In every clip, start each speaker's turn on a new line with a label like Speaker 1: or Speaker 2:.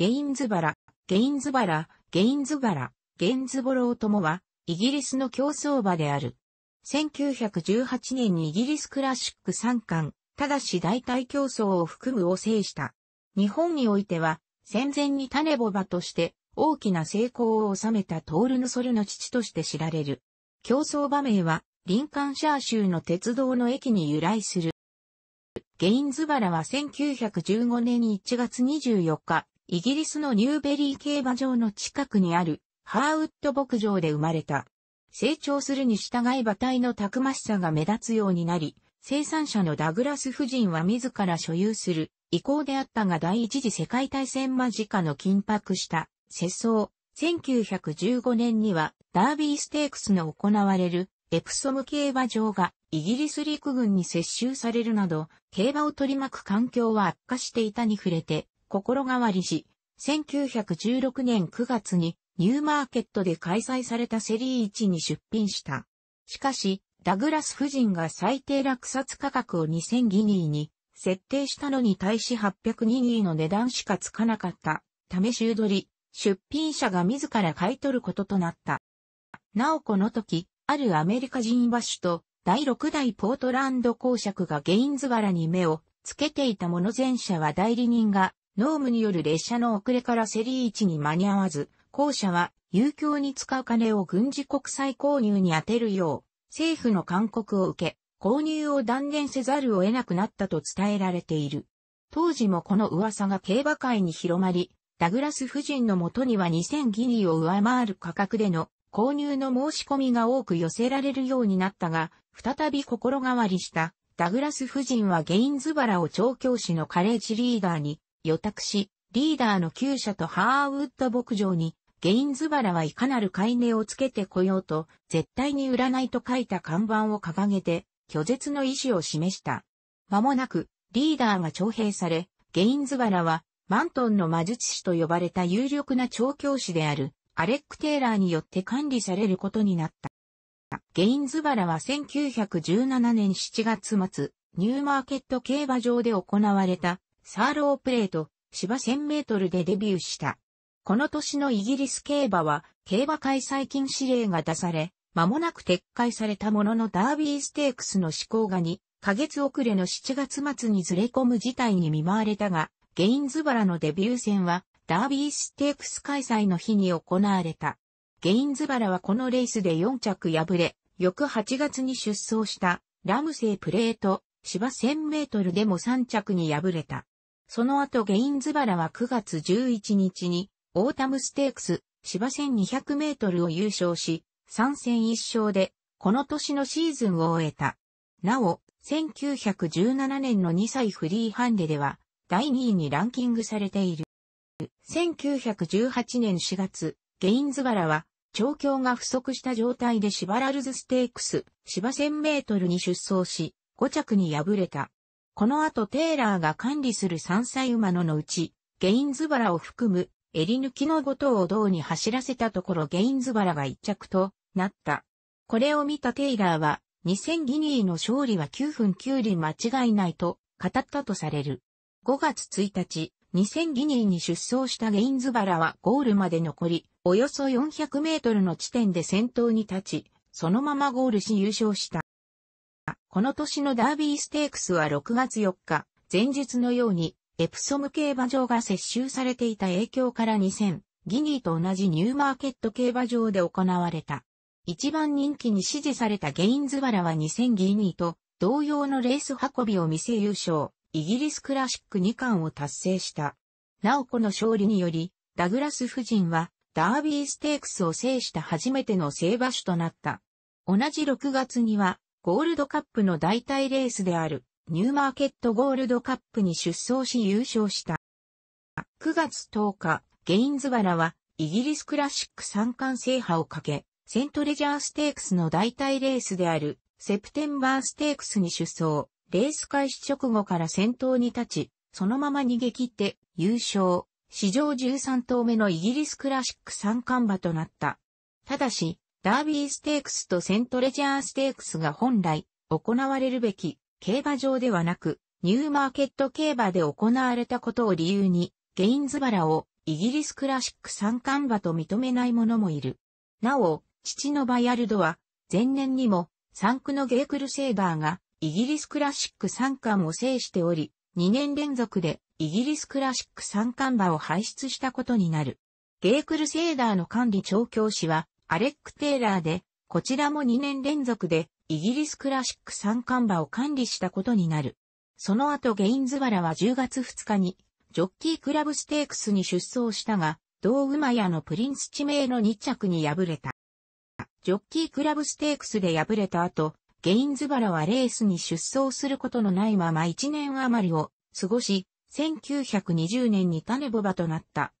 Speaker 1: ゲインズバラ、ゲインズバラ、ゲインズバラ、ゲインズボローともは、イギリスの競争馬である。1918年にイギリスクラシック三冠、ただし代替競争を含むを制した。日本においては、戦前に種ボ馬として大きな成功を収めたトールヌソルの父として知られる。競争馬名は、リンカンシャー州の鉄道の駅に由来する。ゲインズバラは1915年1月24日、イギリスのニューベリー競馬場の近くにあるハーウッド牧場で生まれた。成長するに従い馬体のたくましさが目立つようになり、生産者のダグラス夫人は自ら所有する意向であったが第一次世界大戦間近の緊迫した世相。1915年にはダービーステークスの行われるエプソム競馬場がイギリス陸軍に接収されるなど競馬を取り巻く環境は悪化していたに触れて心変わりし、1916年9月にニューマーケットで開催されたセリー1に出品した。しかし、ダグラス夫人が最低落札価格を2000ギニーに設定したのに対し8 0 2ギニーの値段しかつかなかったため踊取り、出品者が自ら買い取ることとなった。なおこの時、あるアメリカ人馬主と第6代ポートランド公爵がゲインズ柄に目をつけていたもの前者は代理人がノームによる列車の遅れからセリー1に間に合わず、後者は有興に使う金を軍事国債購入に充てるよう、政府の勧告を受け、購入を断念せざるを得なくなったと伝えられている。当時もこの噂が競馬界に広まり、ダグラス夫人のもとには2000ギニーを上回る価格での購入の申し込みが多く寄せられるようになったが、再び心変わりしたダグラス夫人はゲインズバラを調教師のカレッジリーダーに与託し、リーダーの旧社とハーウッド牧場に、ゲインズバラはいかなる買い値をつけてこようと、絶対に売らないと書いた看板を掲げて、拒絶の意思を示した。間もなく、リーダーが徴兵され、ゲインズバラは、マントンの魔術師と呼ばれた有力な調教師である、アレック・テイラーによって管理されることになった。ゲインズバラは1917年7月末、ニューマーケット競馬場で行われたサーロープレート、芝1000メートルでデビューした。この年のイギリス競馬は、競馬開催禁止令が出され、間もなく撤回されたもののダービーステークスの試行がに、ヶ月遅れの7月末にずれ込む事態に見舞われたが、ゲインズバラのデビュー戦は、ダービーステークス開催の日に行われた。ゲインズバラはこのレースで4着敗れ、翌8月に出走した、ラムセイプレート、芝1000メートルでも3着に敗れた。その後ゲインズバラは9月11日に、オータムステークス、芝1200メートルを優勝し、3戦1勝で、この年のシーズンを終えた。なお、1917年の2歳フリーハンデでは、第2位にランキングされている。1918年4月、ゲインズバラは、調教が不足した状態でシバラルズステークス、芝1000メートルに出走し、5着に敗れた。この後テーラーが管理する3歳馬ののうち、ゲインズバラを含む、襟抜きのごとを銅に走らせたところゲインズバラが一着となった。これを見たテイラーは、2000ギニーの勝利は9分9厘間違いないと語ったとされる。5月1日、2000ギニーに出走したゲインズバラはゴールまで残り、およそ400メートルの地点で先頭に立ち、そのままゴールし優勝した。この年のダービーステークスは6月4日、前日のように、エプソム競馬場が接収されていた影響から2000、ギニーと同じニューマーケット競馬場で行われた。一番人気に支持されたゲインズバラは2000ギニーと同様のレース運びを見せ優勝、イギリスクラシック2冠を達成した。なおこの勝利により、ダグラス夫人はダービーステークスを制した初めての聖馬種となった。同じ6月にはゴールドカップの代替レースであるニューマーケットゴールドカップに出走し優勝した。9月10日、ゲインズバラはイギリスクラシック三冠制覇をかけ、セントレジャーステークスの代替レースであるセプテンバーステークスに出走、レース開始直後から先頭に立ち、そのまま逃げ切って優勝、史上13頭目のイギリスクラシック三冠馬となった。ただし、ダービーステークスとセントレジャーステークスが本来行われるべき競馬場ではなく、ニューマーケット競馬で行われたことを理由に、ゲインズバラをイギリスクラシック三冠馬と認めない者もいる。なお、父のバイアルドは、前年にも、三区のゲークルセーバーが、イギリスクラシック三冠を制しており、2年連続で、イギリスクラシック三冠馬を輩出したことになる。ゲークルセーダーの管理調教師は、アレック・テイラーで、こちらも2年連続でイギリスクラシック三冠馬を管理したことになる。その後ゲインズバラは10月2日にジョッキークラブステークスに出走したが、同馬屋のプリンス地名の2着に敗れた。ジョッキークラブステークスで敗れた後、ゲインズバラはレースに出走することのないまま1年余りを過ごし、1920年に種ボバとなった。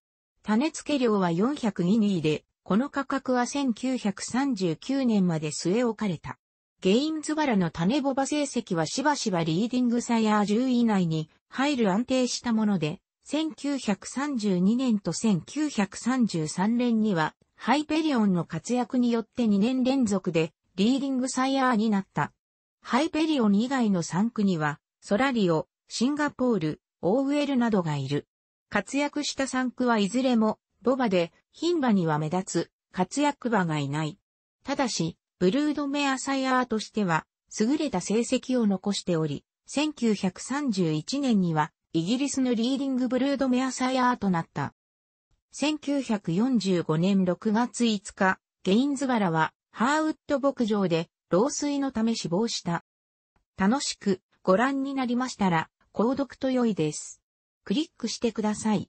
Speaker 1: 種付け量は402位で、この価格は1939年まで据え置かれた。ゲインズバラの種ボバ成績はしばしばリーディングサイヤー10位以内に入る安定したもので、1932年と1933年にはハイペリオンの活躍によって2年連続でリーディングサイヤーになった。ハイペリオン以外の3区には、ソラリオ、シンガポール、オーウェルなどがいる。活躍した3区はいずれもボバで、牝馬には目立つ、活躍馬がいない。ただし、ブルードメアサイアーとしては、優れた成績を残しており、1931年には、イギリスのリーディングブルードメアサイアーとなった。1945年6月5日、ゲインズバラは、ハーウッド牧場で、老衰のため死亡した。楽しくご覧になりましたら、購読と良いです。クリックしてください。